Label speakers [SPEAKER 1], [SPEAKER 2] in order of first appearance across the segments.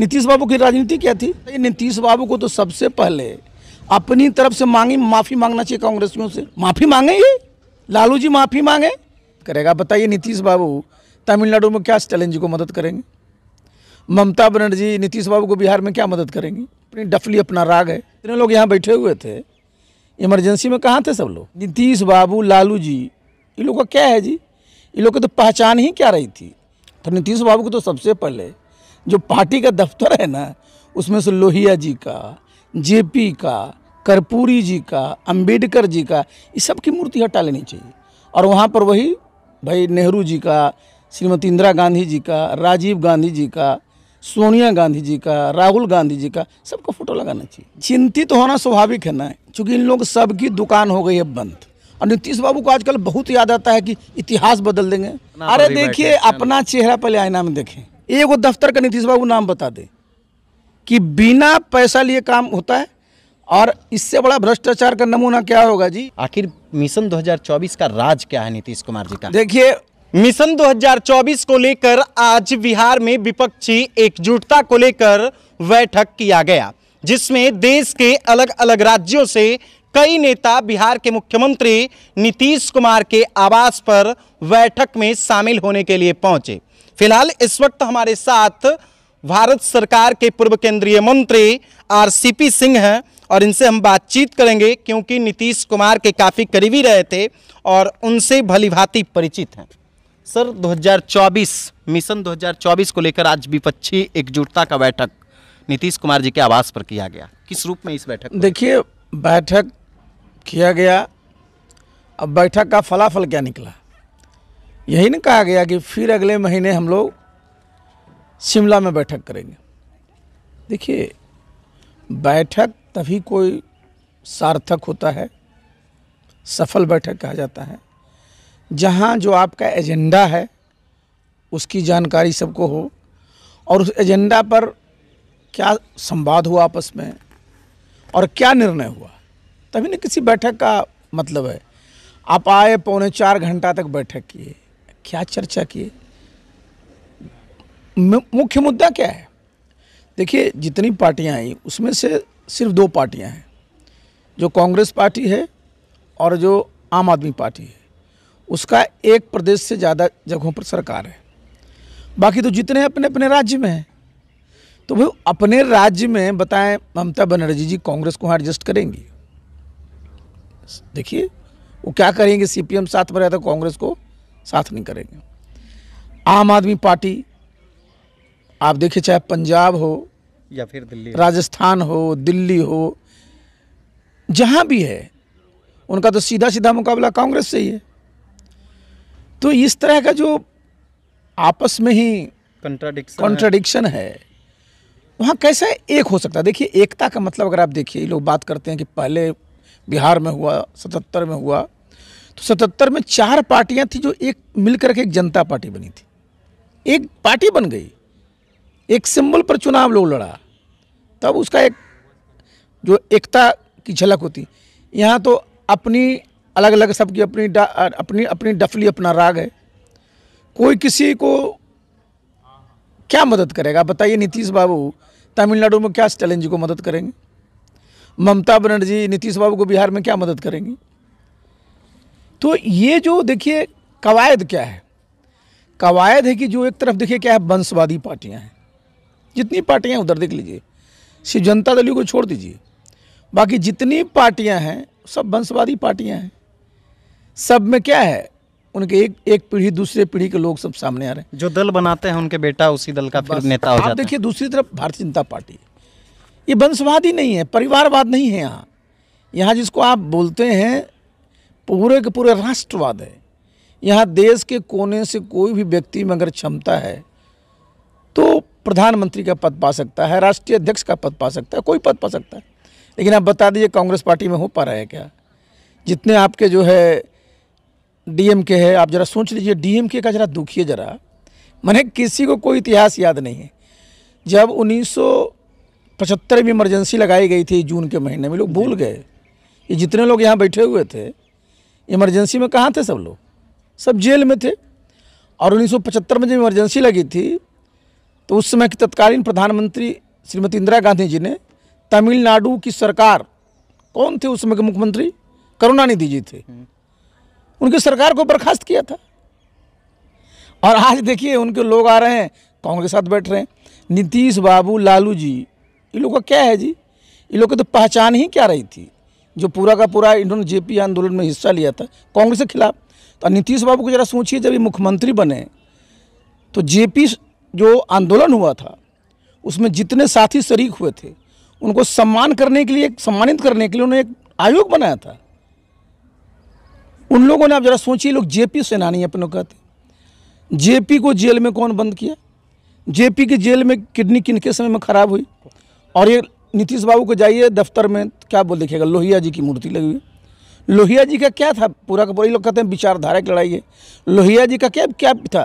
[SPEAKER 1] नीतीश बाबू की राजनीति क्या थी नीतीश बाबू को तो सबसे पहले अपनी तरफ से मांगी माफ़ी मांगना चाहिए कांग्रेसियों से माफ़ी मांगे ये लालू जी माफ़ी मांगे करेगा बताइए नीतीश बाबू तमिलनाडु में क्या स्टालिन जी को मदद करेंगे ममता बनर्जी नीतीश बाबू को बिहार में क्या मदद करेंगी अपनी डफली अपना राग है इतने लोग यहाँ बैठे हुए थे इमरजेंसी में कहाँ थे सब लोग नीतीश बाबू लालू जी इन लोग का क्या है जी इन लोग की तो पहचान ही क्या रही थी तो नीतीश बाबू को तो सबसे पहले जो पार्टी का दफ्तर है ना उसमें से लोहिया जी का जेपी का कर्पूरी जी का अंबेडकर जी का इस सब की मूर्ति हटा लेनी चाहिए और वहाँ पर वही भाई नेहरू जी का श्रीमती इंदिरा गांधी जी का राजीव गांधी जी का सोनिया गांधी जी का राहुल गांधी जी का सबका फोटो लगाना चाहिए चिंतित तो होना स्वाभाविक है ना क्योंकि इन लोग सबकी दुकान हो गई है बंद और नीतीश बाबू को आजकल बहुत याद आता है कि इतिहास बदल देंगे अरे देखिए अपना चेहरा पहले आईना में देखें एगो दफ्तर का नीतीश बाबू नाम बता दें कि बिना पैसा लिए काम होता है और इससे बड़ा भ्रष्टाचार का नमूना क्या होगा जी आखिर मिशन
[SPEAKER 2] 2024 का राज क्या है नीतीश कुमार जी का देखिए मिशन 2024 को लेकर आज बिहार में विपक्षी एकजुटता को लेकर बैठक किया गया जिसमें देश के अलग अलग राज्यों से कई नेता बिहार के मुख्यमंत्री नीतीश कुमार के आवास पर बैठक में शामिल होने के लिए पहुंचे फिलहाल इस वक्त हमारे साथ भारत सरकार के पूर्व केंद्रीय मंत्री आरसीपी सिंह हैं और इनसे हम बातचीत करेंगे क्योंकि नीतीश कुमार के काफ़ी करीबी रहे थे और उनसे भलीभांति परिचित हैं सर 2024 मिशन 2024 को लेकर आज विपक्षी एकजुटता का बैठक नीतीश कुमार जी के आवास पर किया गया किस रूप में इस
[SPEAKER 1] बैठक देखिए बैठक किया गया अब बैठक का फलाफल क्या निकला यही ना कहा गया कि फिर अगले महीने हम लोग शिमला में बैठक करेंगे देखिए बैठक तभी कोई सार्थक होता है सफल बैठक कहा जाता है जहाँ जो आपका एजेंडा है उसकी जानकारी सबको हो और उस एजेंडा पर क्या संवाद हुआ आपस में और क्या निर्णय हुआ तभी ना किसी बैठक का मतलब है आप आए पौने चार घंटा तक बैठक किए क्या चर्चा की मुख्य मुद्दा क्या है देखिए जितनी पार्टियां आई उसमें से सिर्फ दो पार्टियां हैं जो कांग्रेस पार्टी है और जो आम आदमी पार्टी है उसका एक प्रदेश से ज़्यादा जगहों पर सरकार है बाकी तो जितने अपने अपने राज्य में हैं तो भाई अपने राज्य में बताएं ममता बनर्जी जी कांग्रेस को एडजस्ट करेंगी देखिए वो क्या करेंगे सीपीएम साथ में रहता कांग्रेस को साथ नहीं करेंगे आम आदमी पार्टी आप देखिए चाहे पंजाब हो या फिर दिल्ली राजस्थान हो दिल्ली हो जहाँ भी है उनका तो सीधा सीधा मुकाबला कांग्रेस से ही है तो इस तरह का जो आपस में ही
[SPEAKER 2] कंट्राडिक्शन
[SPEAKER 1] है, है वहाँ कैसे एक हो सकता है देखिए एकता का मतलब अगर आप देखिए लोग बात करते हैं कि पहले बिहार में हुआ सतहत्तर में हुआ तो सतहत्तर में चार पार्टियां थी जो एक मिलकर के एक जनता पार्टी बनी थी एक पार्टी बन गई एक सिंबल पर चुनाव लोग लड़ा तब उसका एक जो एकता की झलक होती यहाँ तो अपनी अलग अलग सबकी अपनी अपनी अपनी डफली अपना राग है कोई किसी को क्या मदद करेगा बताइए नीतीश बाबू तमिलनाडु में क्या स्टैलिन जी को मदद करेंगे ममता बनर्जी नीतीश बाबू को बिहार में क्या मदद करेंगी तो ये जो देखिए कवायद क्या है कवायद है कि जो एक तरफ देखिए क्या है वंशवादी पार्टियां हैं जितनी पार्टियां उधर देख लीजिए सिर्फ जनता दल को छोड़ दीजिए बाकी जितनी पार्टियां हैं सब वंशवादी पार्टियां हैं सब में क्या है उनके एक एक पीढ़ी दूसरे पीढ़ी के लोग सब सामने आ रहे हैं जो दल बनाते हैं उनके बेटा उसी दल का फिर नेता हो जाता देखिए दूसरी तरफ भारतीय जनता पार्टी ये वंशवादी नहीं है परिवारवाद नहीं है यहाँ यहाँ जिसको आप बोलते हैं पूरे के पूरे राष्ट्रवाद है यहाँ देश के कोने से कोई भी व्यक्ति में अगर क्षमता है तो प्रधानमंत्री का पद पा सकता है राष्ट्रीय अध्यक्ष का पद पा सकता है कोई पद पा सकता है लेकिन आप बता दीजिए कांग्रेस पार्टी में हो पा रहा है क्या जितने आपके जो है डीएम के है आप जरा सोच लीजिए डीएम के का जरा दुखिए जरा मैंने किसी को कोई इतिहास याद नहीं है जब उन्नीस में इमरजेंसी लगाई गई थी जून के महीने में लोग भूल गए ये जितने लोग यहाँ बैठे हुए थे इमरजेंसी में कहाँ थे सब लोग सब जेल में थे और 1975 में जब इमरजेंसी लगी थी तो उस समय की तत्कालीन प्रधानमंत्री श्रीमती इंदिरा गांधी जी ने तमिलनाडु की सरकार कौन थे उस समय के मुख्यमंत्री करुणानिधि जी थे हम्म। उनकी सरकार को बर्खास्त किया था और आज देखिए उनके लोग आ रहे हैं कांग्रेस के साथ बैठ रहे हैं नीतीश बाबू लालू जी ये लोग का क्या है जी ये लोग की तो पहचान ही क्या रही थी जो पूरा का पूरा इन्होंने जेपी आंदोलन में हिस्सा लिया था कांग्रेस के खिलाफ तो नीतीश बाबू को जरा सोचिए जब ये मुख्यमंत्री बने तो जेपी जो आंदोलन हुआ था उसमें जितने साथी शरीक हुए थे उनको सम्मान करने के लिए सम्मानित करने के लिए उन्होंने एक आयोग बनाया था उन लोगों ने आप जरा सोचिए लोग जेपी सेनानी अपने कहते जेपी को जेल में कौन बंद किया जेपी की जेल में किडनी किनके समय में खराब हुई और ये नीतीश बाबू को जाइए दफ्तर में क्या बोल देखिएगा लोहिया जी की मूर्ति लगी हुई लोहिया जी का क्या था पूरा का पूरा लोग कहते हैं विचारधारा की लड़ाई है लोहिया जी का क्या क्या था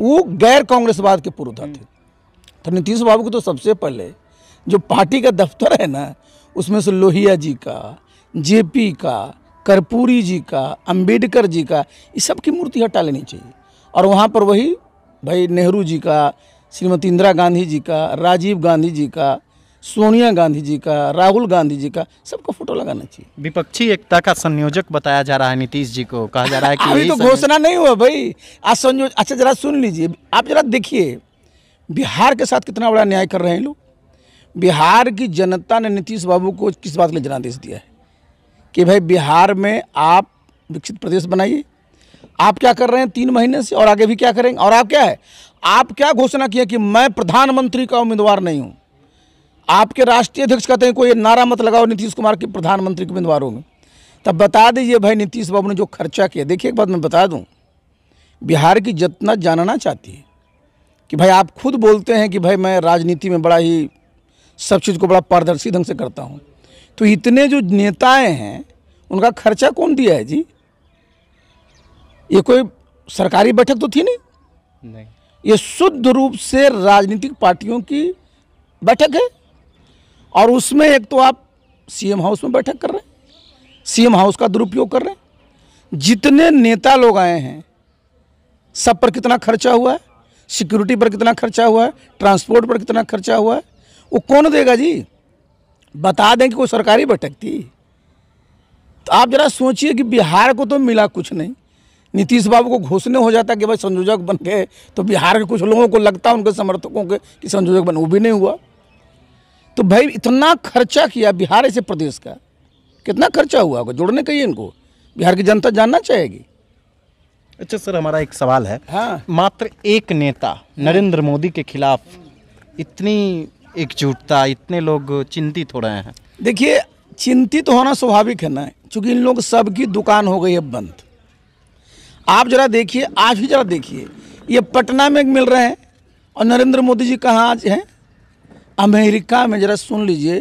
[SPEAKER 1] वो गैर कांग्रेसवाद के पुरोधा हम्म। थे तो नीतीश बाबू को तो सबसे पहले जो पार्टी का दफ्तर है ना उसमें से लोहिया जी का जेपी का कर्पूरी जी का अंबेडकर जी का इस सब की मूर्ति हटा लेनी चाहिए और वहाँ पर वही भाई नेहरू जी का श्रीमती इंदिरा गांधी जी का राजीव गांधी जी का सोनिया गांधी जी का राहुल गांधी जी का सबको फोटो लगाना चाहिए
[SPEAKER 2] विपक्षी एकता का संयोजक बताया जा रहा है नीतीश जी को कहा जा रहा है कि अभी तो घोषणा
[SPEAKER 1] नहीं हुआ भाई आज संयोजक अच्छा जरा सुन लीजिए आप जरा देखिए बिहार के साथ कितना बड़ा न्याय कर रहे हैं लोग बिहार की जनता ने नीतीश बाबू को किस बात के लिए जनादेश दिया है कि भाई बिहार में आप विकसित प्रदेश बनाइए आप क्या कर रहे हैं तीन महीने से और आगे भी क्या करेंगे और आप क्या है आप क्या घोषणा किया कि मैं प्रधानमंत्री का उम्मीदवार नहीं हूँ आपके राष्ट्रीय अध्यक्ष कहते हैं कोई नारा मत लगाओ नीतीश कुमार के प्रधानमंत्री के उम्मीदवारों में तब बता दीजिए भाई नीतीश बाबू ने जो खर्चा किया देखिए एक बात मैं बता दूँ बिहार की जितना जानना चाहती है कि भाई आप खुद बोलते हैं कि भाई मैं राजनीति में बड़ा ही सब चीज़ को बड़ा पारदर्शी ढंग से करता हूँ तो इतने जो नेताएँ हैं उनका खर्चा कौन दिया है जी ये कोई सरकारी बैठक तो थी नहीं, नहीं। ये शुद्ध रूप से राजनीतिक पार्टियों की बैठक है और उसमें एक तो आप सीएम हाउस में बैठक कर रहे हैं सीएम हाउस का दुरुपयोग कर रहे हैं जितने नेता लोग आए हैं सब पर कितना खर्चा हुआ है सिक्योरिटी पर कितना खर्चा हुआ है ट्रांसपोर्ट पर कितना खर्चा हुआ है वो कौन देगा जी बता दें कि कोई सरकारी बैठक थी तो आप जरा सोचिए कि बिहार को तो मिला कुछ नहीं नीतीश बाबू को घोषणा हो जाता कि भाई संयोजक बन गए तो बिहार के कुछ लोगों को लगता उनके समर्थकों के कि संयोजक बन वो भी नहीं हुआ तो भाई इतना खर्चा किया बिहार ऐसे प्रदेश का कितना खर्चा हुआ होगा जोड़ने ही इनको बिहार की जनता जानना चाहेगी अच्छा सर हमारा एक सवाल
[SPEAKER 2] है हाँ मात्र एक नेता नरेंद्र मोदी के खिलाफ इतनी एकजुटता इतने लोग चिंतित हो रहे हैं
[SPEAKER 1] देखिए चिंतित होना स्वाभाविक है ना क्योंकि इन लोग सबकी दुकान हो गई है बंद आप जरा देखिए आज ही जरा देखिए ये पटना में मिल रहे हैं और नरेंद्र मोदी जी कहाँ आज हैं अमेरिका में ज़रा सुन लीजिए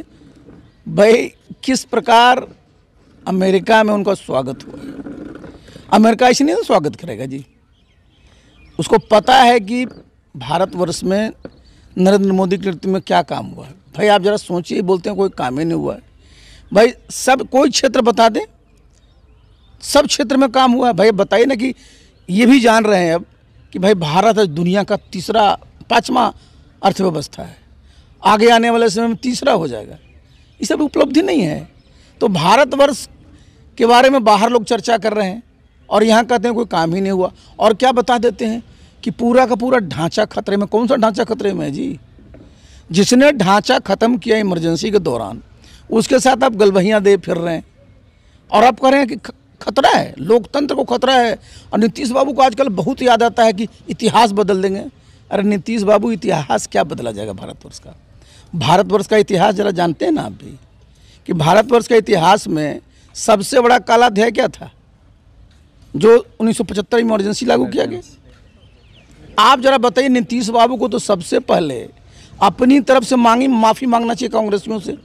[SPEAKER 1] भाई किस प्रकार अमेरिका में उनका स्वागत हुआ अमेरिका ऐसे नहीं स्वागत करेगा जी उसको पता है कि भारतवर्ष में नरेंद्र मोदी के नेतृत्व में क्या काम हुआ है भाई आप ज़रा सोचिए बोलते हैं कोई काम ही नहीं हुआ है भाई सब कोई क्षेत्र बता दें सब क्षेत्र में काम हुआ है भाई बताइए ना कि ये भी जान रहे हैं अब कि भाई भारत दुनिया का तीसरा पाँचवा अर्थव्यवस्था है आगे आने वाले समय में तीसरा हो जाएगा ये सब उपलब्धि नहीं है तो भारतवर्ष के बारे में बाहर लोग चर्चा कर रहे हैं और यहाँ कहते हैं कोई काम ही नहीं हुआ और क्या बता देते हैं कि पूरा का पूरा ढांचा खतरे में कौन सा ढांचा खतरे में है जी जिसने ढांचा ख़त्म किया इमरजेंसी के दौरान उसके साथ आप गलबहियाँ दे फिर रहे हैं और आप कह रहे हैं कि खतरा है लोकतंत्र को खतरा है और नीतीश बाबू को आजकल बहुत याद आता है कि इतिहास बदल देंगे अरे नीतीश बाबू इतिहास क्या बदला जाएगा भारतवर्ष का भारतवर्ष का इतिहास जरा जानते हैं ना आप भी कि भारतवर्ष के इतिहास में सबसे बड़ा काला अध्याय क्या था जो 1975 में इमरजेंसी लागू किया गया आप जरा बताइए नीतीश बाबू को तो सबसे पहले अपनी तरफ से मांगी माफ़ी मांगना चाहिए कांग्रेसियों से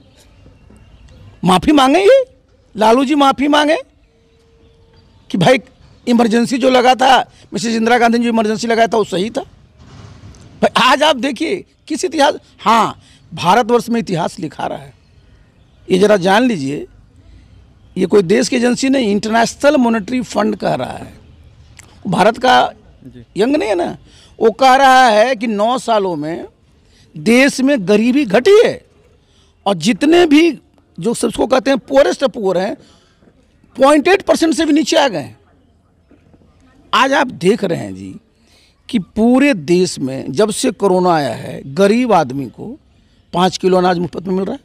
[SPEAKER 1] माफ़ी मांगे ये लालू जी माफ़ी मांगे कि भाई इमरजेंसी जो लगा था मिसेज इंदिरा गांधी जो इमरजेंसी लगाया था वो सही था भाई आज आप देखिए किस इतिहास हाँ भारतवर्ष में इतिहास लिखा रहा है ये ज़रा जान लीजिए ये कोई देश की एजेंसी नहीं इंटरनेशनल मॉनेटरी फंड कह रहा है भारत का यंग नहीं है ना वो कह रहा है कि नौ सालों में देश में गरीबी घटी है और जितने भी जो सबको कहते हैं पोरेस्ट पुअर हैं पॉइंट एट परसेंट से भी नीचे आ गए आज आप देख रहे हैं जी कि पूरे देश में जब से कोरोना आया है गरीब आदमी को पाँच किलो अनाज मुफ्त में मिल रहा है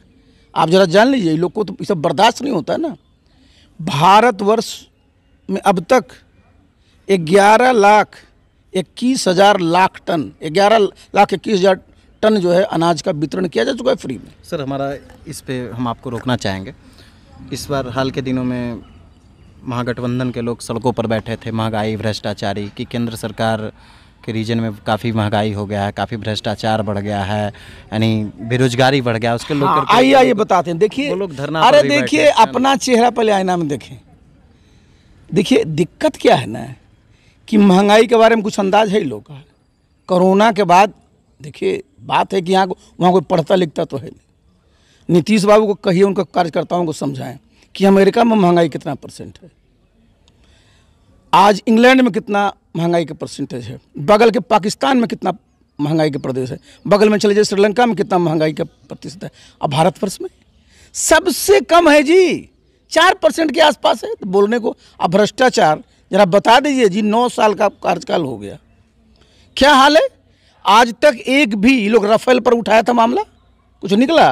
[SPEAKER 1] आप ज़रा जान लीजिए लोग को तो ये सब बर्दाश्त नहीं होता है ना भारतवर्ष में अब तक ग्यारह लाख इक्कीस हज़ार लाख टन ग्यारह लाख इक्कीस हज़ार टन जो है अनाज का वितरण
[SPEAKER 2] किया जा चुका है फ्री में सर हमारा इस पे हम आपको रोकना चाहेंगे इस बार हाल के दिनों में महागठबंधन के लोग सड़कों पर बैठे थे महंगाई भ्रष्टाचारी कि केंद्र सरकार के रीजन में काफ़ी महंगाई हो गया है काफ़ी भ्रष्टाचार बढ़ गया है यानी बेरोजगारी बढ़ गया उसके लोग हाँ, आइए आइए
[SPEAKER 1] बताते हैं देखिए लोग धरना अरे देखिए अपना चेहरा पहले आईना में देखें देखिए दिक्कत क्या है ना कि महंगाई के बारे में कुछ अंदाज है ही लोग का कोरोना के बाद देखिए बात है कि यहाँ को वहाँ कोई पढ़ता लिखता तो है नहीं नीतीश बाबू को कहिए उनका कार्यकर्ताओं को समझाएं कि अमेरिका में महंगाई कितना परसेंट है आज इंग्लैंड में कितना महंगाई का परसेंटेज है बगल के पाकिस्तान में कितना महंगाई के प्रदेश है बगल में चले जाए श्रीलंका में कितना महंगाई का प्रतिशत है अब भारतवर्ष में सबसे कम है जी चार परसेंट के आसपास है तो बोलने को अब भ्रष्टाचार जरा बता दीजिए जी नौ साल का कार्यकाल हो गया क्या हाल है आज तक एक भी लोग राफेल पर उठाया था मामला कुछ निकला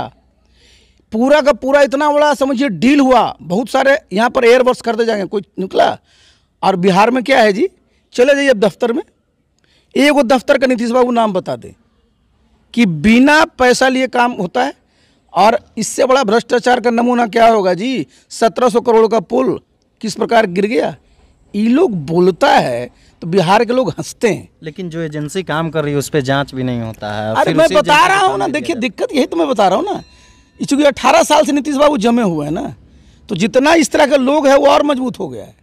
[SPEAKER 1] पूरा का पूरा इतना बड़ा समझिए डील हुआ बहुत सारे यहाँ पर एयरबर्स करते जाएंगे कोई निकला और बिहार में क्या है जी चले जाइए अब दफ्तर में वो दफ्तर का नीतीश बाबू नाम बता दें कि बिना पैसा लिए काम होता है और इससे बड़ा भ्रष्टाचार का नमूना क्या होगा जी 1700 करोड़ का पुल किस प्रकार गिर गया ये लोग बोलता है तो बिहार के लोग हंसते हैं
[SPEAKER 2] लेकिन जो एजेंसी काम कर रही है उस पर जाँच भी नहीं होता है अरे मैं बता रहा हूँ ना देखिए
[SPEAKER 1] दिक्कत यही तो मैं बता रहा हूँ ना चूँकि अठारह साल से नीतीश बाबू जमे हुए हैं ना तो जितना इस तरह के लोग है वो और मजबूत हो गया है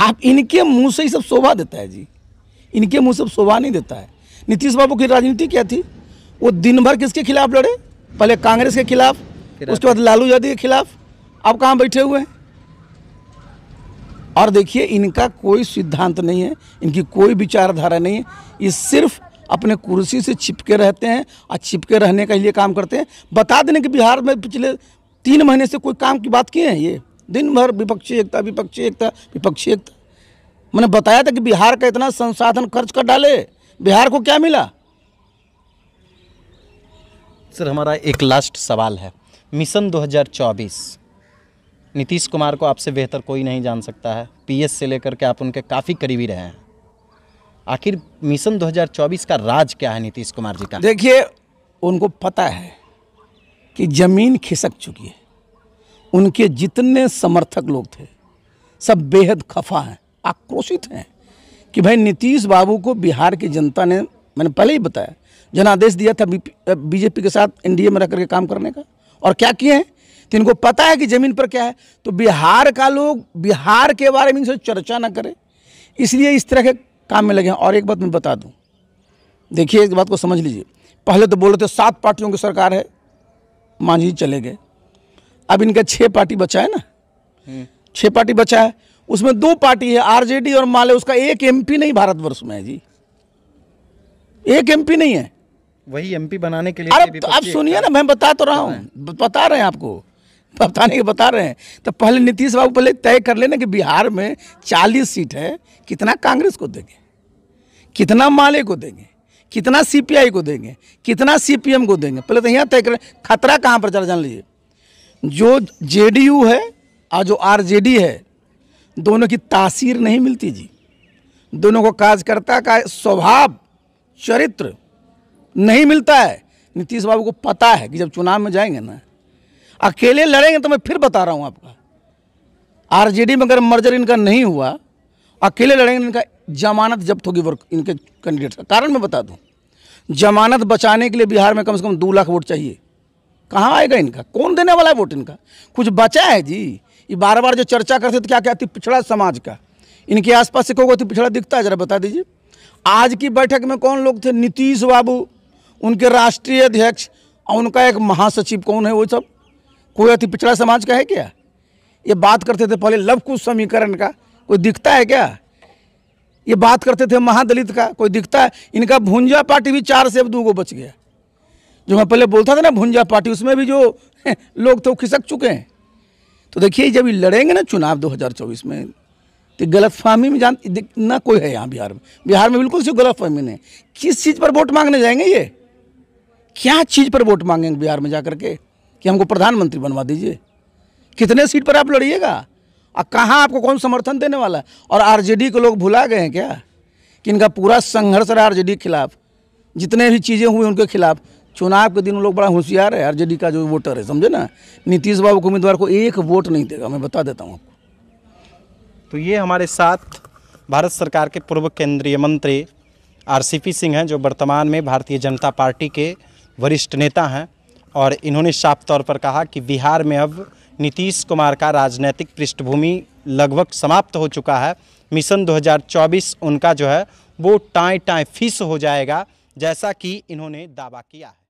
[SPEAKER 1] आप इनके मुंह से ही सब शोभा देता है जी इनके मुंह से शोभा नहीं देता है नीतीश बाबू की राजनीति क्या थी वो दिन भर किसके खिलाफ लड़े पहले कांग्रेस के खिलाफ उसके बाद लालू यादव के खिलाफ आप कहाँ बैठे हुए हैं और देखिए इनका कोई सिद्धांत नहीं है इनकी कोई विचारधारा नहीं है ये सिर्फ अपने कुर्सी से छिपके रहते हैं और छिपके रहने के लिए काम करते हैं बता देने कि बिहार में पिछले तीन महीने से कोई काम की बात किए हैं ये दिन भर विपक्षी एकता विपक्षी एकता विपक्षी एकता मैंने बताया था कि बिहार का इतना संसाधन खर्च कर डाले बिहार को क्या मिला
[SPEAKER 2] सर हमारा एक लास्ट सवाल है मिशन 2024 नीतीश कुमार को आपसे बेहतर कोई नहीं जान सकता है पीएस से लेकर के आप उनके काफ़ी करीबी रहे हैं आखिर मिशन 2024 का राज क्या है नीतीश कुमार जी का देखिए
[SPEAKER 1] उनको पता है कि ज़मीन खिसक चुकी है उनके जितने समर्थक लोग थे सब बेहद खफा हैं आक्रोशित हैं कि भाई नीतीश बाबू को बिहार की जनता ने मैंने पहले ही बताया जनादेश दिया था बीजेपी के साथ एनडीए में रह करके काम करने का और क्या किए हैं तो इनको पता है कि ज़मीन पर क्या है तो बिहार का लोग बिहार के बारे में इनसे चर्चा ना करें इसलिए इस तरह के काम में लगे हैं और एक बात मैं बता दूँ देखिए एक बात को समझ लीजिए पहले तो बोले थे सात पार्टियों की सरकार है मांझी चले गए अब इनका छः पार्टी बचा है ना हम्म। छह पार्टी बचा है उसमें दो पार्टी है आरजेडी और माले उसका एक एमपी नहीं भारतवर्ष में है जी एक एमपी नहीं है
[SPEAKER 2] वही एमपी बनाने के लिए अरे तो आप सुनिए
[SPEAKER 1] ना मैं बता तो रहा हूँ बता रहे हैं आपको बताने के बता रहे हैं तो पहले नीतीश बाबू पहले तय कर लेना कि बिहार में चालीस सीट है कितना कांग्रेस को देंगे कितना माले को देंगे कितना सीपीआई को देंगे कितना सीपीएम को देंगे पहले तो यहाँ तय करें खतरा कहाँ पर चला जान लीजिए जो जेडीयू है और जो आरजेडी है दोनों की तासीर नहीं मिलती जी दोनों को कार्यकर्ता का स्वभाव चरित्र नहीं मिलता है नीतीश बाबू को पता है कि जब चुनाव में जाएंगे ना अकेले लड़ेंगे तो मैं फिर बता रहा हूँ आपका आरजेडी में अगर मर्जर इनका नहीं हुआ अकेले लड़ेंगे इनका जमानत जब्त होगी वर्क इनके कैंडिडेट का कारण मैं बता दूँ जमानत बचाने के लिए बिहार में कम से कम दो लाख वोट चाहिए कहाँ आएगा इनका कौन देने वाला है वोट इनका कुछ बचा है जी ये बार बार जो चर्चा करते तो क्या कहती पिछड़ा समाज का इनके आसपास से कोई तो पिछड़ा दिखता है जरा बता दीजिए आज की बैठक में कौन लोग थे नीतीश बाबू उनके राष्ट्रीय अध्यक्ष और उनका एक महासचिव कौन है वो सब कोई अति पिछड़ा समाज का है क्या ये बात करते थे पहले लव लवकुश समीकरण का कोई दिखता है क्या ये बात करते थे महादलित का कोई दिखता है इनका भूंजा पार्टी भी चार से अब दो गो बच गया जो मैं पहले बोलता था ना भुंजा पार्टी उसमें भी जो लोग थे वो खिसक चुके हैं तो देखिए जब ये लड़ेंगे ना चुनाव 2024 में तो गलत फहमी में जान ना कोई है यहाँ बिहार में बिहार में बिल्कुल सिर्फ गलत फहमी नहीं किस चीज़ पर वोट मांगने जाएंगे ये क्या चीज़ पर वोट मांगेंगे बिहार में जा करके कि हमको प्रधानमंत्री बनवा दीजिए कितने सीट पर आप लड़िएगा और कहाँ आपको कौन समर्थन देने वाला है और आरजेडी को लोग भुला गए हैं क्या कि इनका पूरा संघर्ष रहा डी के खिलाफ जितने भी चीज़ें हुई उनके खिलाफ चुनाव के दिन लोग बड़ा होशियार है आरजेडी का जो वोटर है समझे ना नीतीश बाबू के उम्मीदवार को एक वोट नहीं देगा मैं बता देता हूँ आपको तो ये हमारे साथ भारत
[SPEAKER 2] सरकार के पूर्व केंद्रीय मंत्री आरसीपी सिंह हैं जो वर्तमान में भारतीय जनता पार्टी के वरिष्ठ नेता हैं और इन्होंने साफ तौर पर कहा कि बिहार में अब नीतीश कुमार का राजनीतिक पृष्ठभूमि लगभग समाप्त हो चुका है मिशन 2024 उनका जो है वो टाँय टाँय फिस हो जाएगा जैसा कि इन्होंने दावा किया है